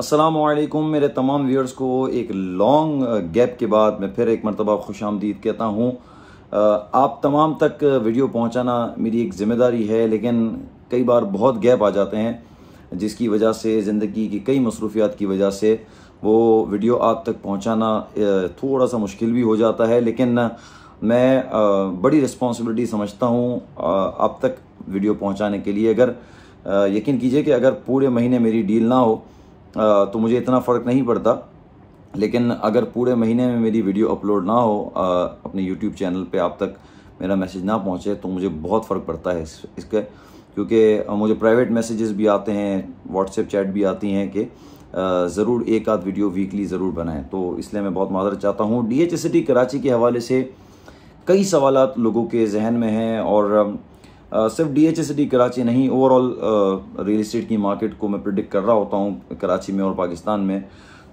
असलम मेरे तमाम व्यूअर्स को एक लॉन्ग गैप uh, के बाद मैं फिर एक मरतबा खुश आमदीद कहता हूँ uh, आप तमाम तक वीडियो uh, पहुँचाना मेरी एक ज़िम्मेदारी है लेकिन कई बार बहुत गैप आ जाते हैं जिसकी वजह से ज़िंदगी की कई मसरूफियात की वजह से वो वीडियो आप तक पहुँचाना थोड़ा सा मुश्किल भी हो जाता है लेकिन मैं बड़ी रिस्पॉन्सिबिलिटी समझता हूँ आप तक वीडियो पहुँचाने के लिए अगर यकीन कीजिए कि अगर पूरे महीने मेरी डील ना हो तो मुझे इतना फ़र्क नहीं पड़ता लेकिन अगर पूरे महीने में मेरी वीडियो अपलोड ना हो अपने यूट्यूब चैनल पर आप तक मेरा मैसेज ना पहुँचे तो मुझे बहुत फ़र्क पड़ता है इसके क्योंकि मुझे प्राइवेट मैसेजेस भी आते हैं व्हाट्सएप चैट भी आती हैं कि ज़रूर एक आध वीडियो वीकली ज़रूर बनाएं तो इसलिए मैं बहुत मदद चाहता हूँ डी एच कराची के हवाले से कई सवाल लोगों के जहन में हैं और सिर्फ डी एच कराची नहीं ओवरऑल रियल इस्टेट की मार्केट को मैं प्रिडिक्ट कर रहा होता हूँ कराची में और पाकिस्तान में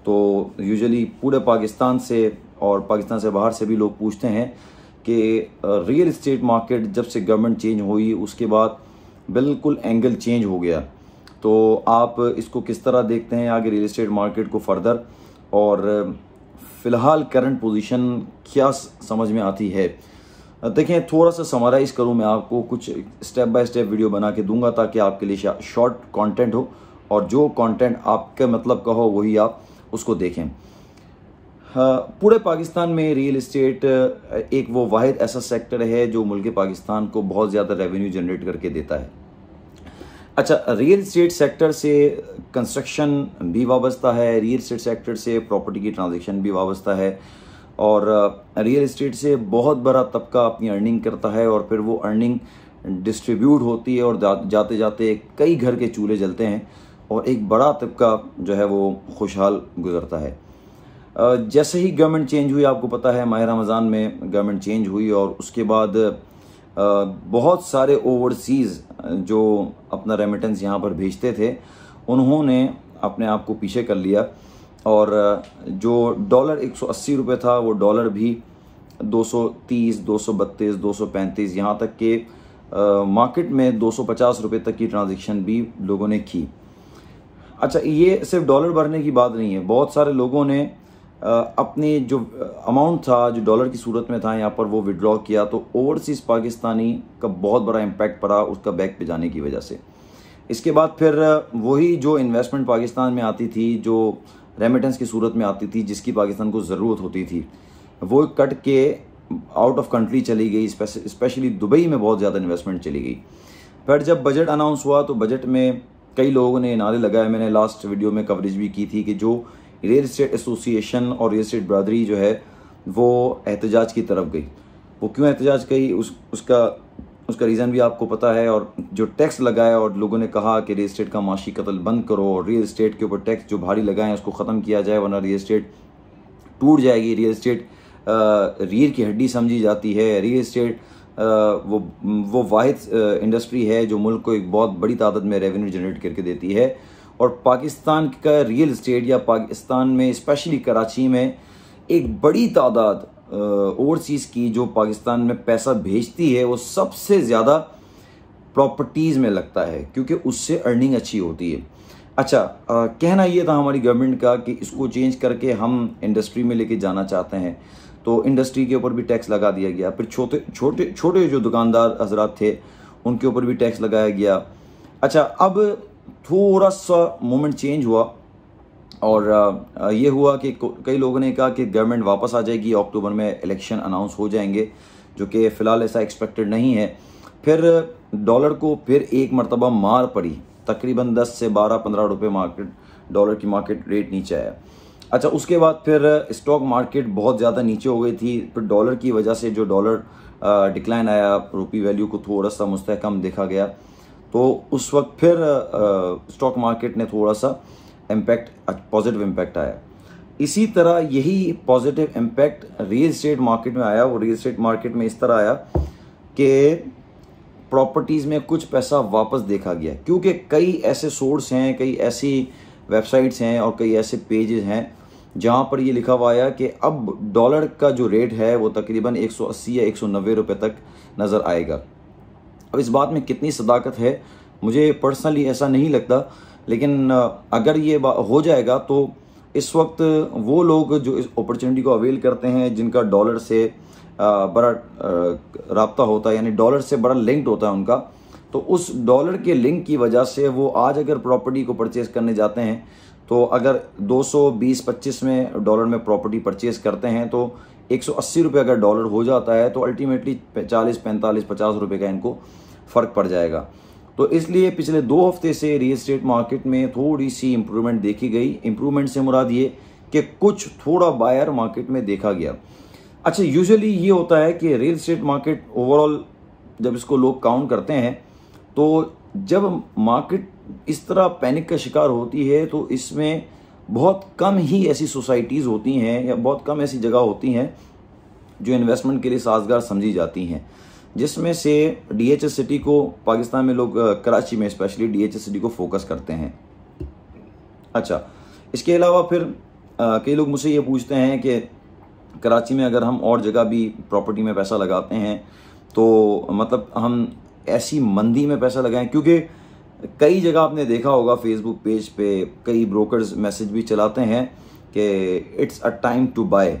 तो यूजुअली पूरे पाकिस्तान से और पाकिस्तान से बाहर से भी लोग पूछते हैं कि रियल इस्टेट मार्केट जब से गवर्नमेंट चेंज हुई उसके बाद बिल्कुल एंगल चेंज हो गया तो आप इसको किस तरह देखते हैं आगे रियल इस्टेट मार्केट को फर्दर और फ़िलहाल करंट पोजीशन क्या समझ में आती है અ દેખિયે થોરા સા સમરાઇઝ કરું મેં આપકો કુછ સ્ટેપ બાય સ્ટેપ વિડિયો બના કે દુંગા તાકે આપકે લિયે શોર્ટ કન્ટેન્ટ હો ઓર જો કન્ટેન્ટ આપકે મતલબ કહો વોહી આપ ઉસકો દેખે હ પુરે પાકિસ્તાન મેં રિયલ એસ્ટેટ એક વો વાહિત એસા સેક્ટર હે જો મુલક પાકિસ્તાન કો બહોત જ્યાદા રેવન્યુ જનરેટ કરકે دیتا હે અચ્છા રિયલ એસ્ટેટ સેક્ટર સે કન્સ્ટ્રક્શન ભી વાબસ્તા હે રિયલ સેટ સેક્ટર સે પ્રોપર્ટી કી ટ્રાન્ઝેક્શન ભી વાબસ્તા હે और रियल इस्टेट से बहुत बड़ा तबका अपनी अर्निंग करता है और फिर वो अर्निंग डिस्ट्रीब्यूट होती है और जा, जाते जाते कई घर के चूल्हे जलते हैं और एक बड़ा तबका जो है वो खुशहाल गुजरता है जैसे ही गवर्नमेंट चेंज हुई आपको पता है माह रमज़ान में गवर्नमेंट चेंज हुई और उसके बाद बहुत सारे ओवरसीज़ जो अपना रेमिटेंस यहाँ पर भेजते थे उन्होंने अपने आप को पीछे कर लिया और जो डॉलर एक सौ था वो डॉलर भी 230, 232, 235 यहाँ तक के आ, मार्केट में 250 रुपए तक की ट्रांजेक्शन भी लोगों ने की अच्छा ये सिर्फ डॉलर भरने की बात नहीं है बहुत सारे लोगों ने अपने जो अमाउंट था जो डॉलर की सूरत में था यहाँ पर वो विड्रॉ किया तो ओवरसीज़ पाकिस्तानी का बहुत बड़ा इम्पैक्ट पड़ा उसका बैक पे जाने की वजह से इसके बाद फिर वही जो इन्वेस्टमेंट पाकिस्तान में आती थी जो रेमिटेंस की सूरत में आती थी जिसकी पाकिस्तान को ज़रूरत होती थी वो कट के आउट ऑफ कंट्री चली गई स्पेशली दुबई में बहुत ज़्यादा इन्वेस्टमेंट चली गई पर जब बजट अनाउंस हुआ तो बजट में कई लोगों ने नारे लगाए मैंने लास्ट वीडियो में कवरेज भी की थी कि जो रियल इस्टेट एसोसिएशन और रियल इस्टेट बरदरी जो है वो एहतजाज की तरफ गई वो क्यों एहतजाज गई उस उसका उसका रीज़न भी आपको पता है और जो टैक्स लगाया और लोगों ने कहा कि रियल इस्टेट का माशी कतल बंद करो और रियल इस्टेट के ऊपर टैक्स जो भारी लगाए उसको ख़त्म किया जाए वरना रियल इस्टेट टूट जाएगी रियल इस्टेट रीढ़ की हड्डी समझी जाती है रियल इस्टेट वो वो वाद इंडस्ट्री है जो मुल्क को एक बहुत बड़ी तादाद में रेवेन्यू जनरेट करके देती है और पाकिस्तान का रियल इस्टेट या पाकिस्तान में स्पेशली कराची में एक बड़ी तादाद ओवरसीज़ की जो पाकिस्तान में पैसा भेजती है वो सबसे ज़्यादा प्रॉपर्टीज़ में लगता है क्योंकि उससे अर्निंग अच्छी होती है अच्छा आ, कहना ये था हमारी गवर्नमेंट का कि इसको चेंज करके हम इंडस्ट्री में लेके जाना चाहते हैं तो इंडस्ट्री के ऊपर भी टैक्स लगा दिया गया फिर छोटे छोटे छोटे जो दुकानदार हजरात थे उनके ऊपर भी टैक्स लगाया गया अच्छा अब थोड़ा सा मोमेंट चेंज हुआ और ये हुआ कि कई लोगों ने कहा कि गवर्नमेंट वापस आ जाएगी अक्टूबर में इलेक्शन अनाउंस हो जाएंगे जो कि फ़िलहाल ऐसा एक्सपेक्टेड नहीं है फिर डॉलर को फिर एक मरतबा मार पड़ी तकरीबन 10 से 12-15 रुपए मार्केट डॉलर की मार्केट रेट नीचे आया अच्छा उसके बाद फिर स्टॉक मार्केट बहुत ज़्यादा नीचे हो गई थी फिर डॉलर की वजह से जो डॉलर डिक्लाइन आया रुपी वैल्यू को थोड़ा सा मुस्तकम देखा गया तो उस वक्त फिर स्टॉक मार्केट ने थोड़ा सा इम्पैक्ट पॉजिटिव इम्पैक्ट आया इसी तरह यही positive impact real estate market में आया वो रियल इस्टेट मार्केट में इस तरह आया कि प्रॉपर्टीज़ में कुछ पैसा वापस देखा गया क्योंकि कई ऐसे सोर्स हैं कई ऐसी वेबसाइट्स हैं और कई ऐसे पेजेस हैं जहां पर ये लिखा हुआ आया कि अब डॉलर का जो रेट है वो तकरीबन 180 या 190 रुपए तक नज़र आएगा अब इस बात में कितनी सदाकत है मुझे पर्सनली ऐसा नहीं लगता लेकिन अगर ये हो जाएगा तो इस वक्त वो लोग जो इस अपॉर्चुनिटी को अवेल करते हैं जिनका डॉलर से बड़ा रबता होता है यानी डॉलर से बड़ा लिंक्ड होता है उनका तो उस डॉलर के लिंक की वजह से वो आज अगर प्रॉपर्टी को परचेज़ करने जाते हैं तो अगर 220-25 में डॉलर में प्रॉपर्टी परचेज़ करते हैं तो एक सौ अगर डॉलर हो जाता है तो अल्टीमेटली 40 45 50 रुपए का इनको फ़र्क पड़ जाएगा तो इसलिए पिछले दो हफ्ते से रियल स्टेट मार्केट में थोड़ी सी इंप्रूवमेंट देखी गई इंप्रूवमेंट से मुराद ये कि कुछ थोड़ा बायर मार्केट में देखा गया अच्छा यूजुअली ये होता है कि रियल स्टेट मार्केट ओवरऑल जब इसको लोग काउंट करते हैं तो जब मार्केट इस तरह पैनिक का शिकार होती है तो इसमें बहुत कम ही ऐसी सोसाइटीज़ होती हैं या बहुत कम ऐसी जगह होती हैं जो इन्वेस्टमेंट के लिए साजगार समझी जाती हैं जिसमें से डी एच सिटी को पाकिस्तान में लोग कराची में स्पेशली डी एच सिटी को फोकस करते हैं अच्छा इसके अलावा फिर कई लोग मुझसे ये पूछते हैं कि कराची में अगर हम और जगह भी प्रॉपर्टी में पैसा लगाते हैं तो मतलब हम ऐसी मंदी में पैसा लगाएं क्योंकि कई जगह आपने देखा होगा फेसबुक पेज पे कई ब्रोकर्स मैसेज भी चलाते हैं कि it's a time to buy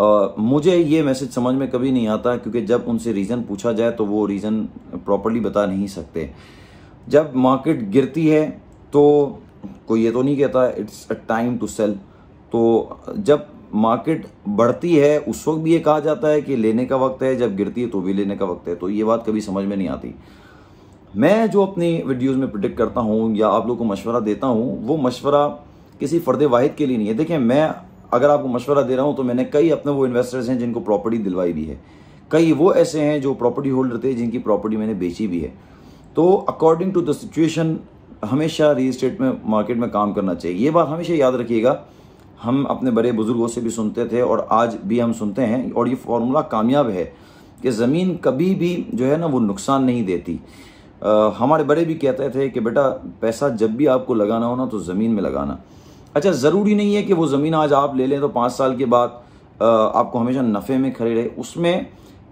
मुझे ये मैसेज समझ में कभी नहीं आता क्योंकि जब उनसे रीज़न पूछा जाए तो वो रीज़न प्रॉपरली बता नहीं सकते जब मार्केट गिरती है तो कोई ये तो नहीं कहता it's a time to sell तो जब मार्केट बढ़ती है उस वक्त भी ये कहा जाता है कि लेने का वक्त है जब गिरती है तो भी लेने का वक्त है तो ये बात कभी समझ में नहीं आती मैं जो अपनी वीडियोस में प्रिडिक्ट करता हूँ या आप लोग को मशवरा देता हूँ वो मशवरा किसी फर्द वाहिद के लिए नहीं है देखिए मैं अगर आपको मशवरा दे रहा हूँ तो मैंने कई अपने वो इन्वेस्टर्स हैं जिनको प्रॉपर्टी दिलवाई भी है कई वो ऐसे हैं जो प्रॉपर्टी होल्डर थे जिनकी प्रॉपर्टी मैंने बेची भी है तो अकॉर्डिंग टू द सिचुएशन हमेशा रियल इस्टेट में मार्केट में काम करना चाहिए ये बात हमेशा याद रखिएगा हम अपने बड़े बुजुर्गों से भी सुनते थे और आज भी हम सुनते हैं और ये फार्मूला कामयाब है कि ज़मीन कभी भी जो है ना वो नुकसान नहीं देती आ, हमारे बड़े भी कहते थे कि बेटा पैसा जब भी आपको लगाना हो ना तो ज़मीन में लगाना अच्छा ज़रूरी नहीं है कि वो ज़मीन आज आप ले लें तो पाँच साल के बाद आपको हमेशा नफ़े में खड़े रहे उसमें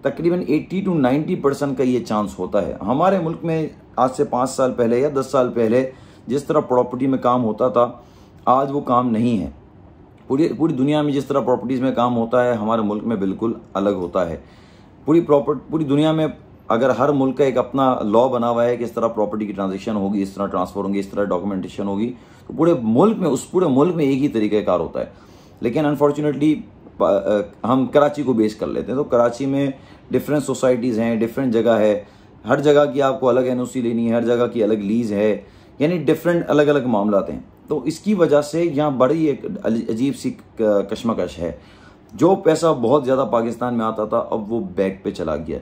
तकरीबन 80 टू 90 परसेंट का ये चांस होता है हमारे मुल्क में आज से पाँच साल पहले या दस साल पहले जिस तरह प्रॉपर्टी में काम होता था आज वो काम नहीं है पूरी पूरी दुनिया में जिस तरह प्रॉपर्टीज़ में काम होता है हमारे मुल्क में बिल्कुल अलग होता है पूरी प्रॉपर्ट पूरी दुनिया में अगर हर मुल्क का एक अपना लॉ बना हुआ है कि इस तरह प्रॉपर्टी की ट्रांजेक्शन होगी इस तरह ट्रांसफर होंगी इस तरह डॉक्यूमेंटेशन होगी तो पूरे मुल्क में उस पूरे मुल्क में एक ही तरीक़ाकार होता है लेकिन अनफॉर्चुनेटली हम कराची को बेस कर लेते हैं तो कराची में डिफरेंट सोसाइटीज़ हैं डिफरेंट जगह है हर जगह की आपको अलग एन लेनी है हर जगह की अलग लीज़ है यानी डिफरेंट अलग अलग मामला हैं तो इसकी वजह से यहाँ बड़ी एक अजीब सी कश्मकश है जो पैसा बहुत ज़्यादा पाकिस्तान में आता था अब वो बैग पे चला गया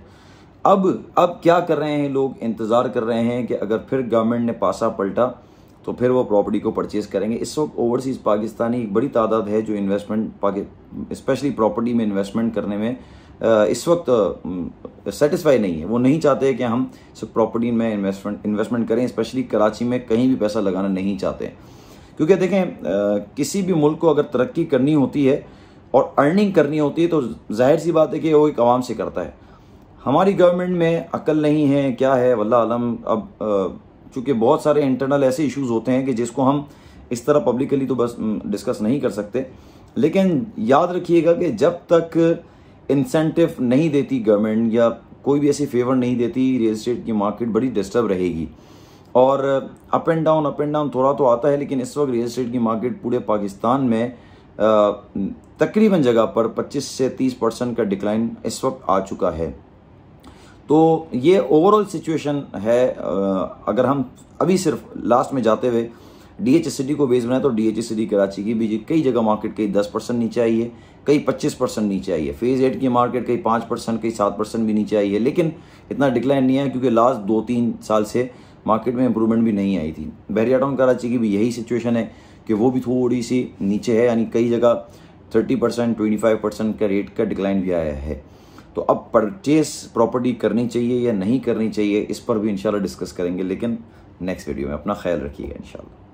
अब अब क्या कर रहे हैं लोग इंतज़ार कर रहे हैं कि अगर फिर गवर्नमेंट ने पासा पलटा तो फिर वो प्रॉपर्टी को परचेज़ करेंगे इस वक्त ओवरसीज़ पाकिस्तानी एक बड़ी तादाद है जो इन्वेस्टमेंट स्पेशली प्रॉपर्टी में इन्वेस्टमेंट करने में इस वक्त सेटिस्फाई नहीं है वो नहीं चाहते कि हम इस प्रॉपर्टी में इन्वेस्टमेंट इन्वेस्टमेंट करें स्पेशली कराची में कहीं भी पैसा लगाना नहीं चाहते क्योंकि देखें किसी भी मुल्क को अगर तरक्की करनी होती है और अर्निंग करनी होती है तो जाहिर सी बात है कि वो एक आवाम से करता है हमारी गवर्नमेंट में अकल नहीं है क्या है वल्ला आलम अब चूँकि बहुत सारे इंटरनल ऐसे इश्यूज होते हैं कि जिसको हम इस तरह पब्लिकली तो बस डिस्कस नहीं कर सकते लेकिन याद रखिएगा कि जब तक इंसेंटिव नहीं देती गवर्नमेंट या कोई भी ऐसी फेवर नहीं देती रियल इस्टेट की मार्केट बड़ी डिस्टर्ब रहेगी और up and down up and down थोड़ा तो आता है लेकिन इस वक्त रियल इस्टेट की मार्केट पूरे पाकिस्तान में तकरीबन जगह पर 25 से 30 परसेंट का डिक्लाइन इस वक्त आ चुका है तो ये ओवरऑल सिचुएशन है अगर हम अभी सिर्फ लास्ट में जाते हुए डी एच एस को बेस बनाए तो डी एच एस कराची की भी कई जगह मार्केट कई दस परसेंट नीचे आई है कई पच्चीस परसेंट नीचे आई है फेज़ एट की मार्केट कई पाँच परसेंट कई सात परसेंट भी नीचे आई है लेकिन इतना डिक्लाइन नहीं है क्योंकि लास्ट दो तीन साल से मार्केट में इंप्रूवमेंट भी नहीं आई थी बहरिया टाउन कराची की भी यही सिचुएशन है कि वो भी थोड़ी सी नीचे है यानी कई जगह thirty percent twenty five percent का रेट का डिक्लाइन भी आया है तो अब परचेस प्रॉपर्टी करनी चाहिए या नहीं करनी चाहिए इस पर भी इंशाल्लाह डिस्कस करेंगे लेकिन नेक्स्ट वीडियो में अपना ख्याल रखिएगा इंशाल्लाह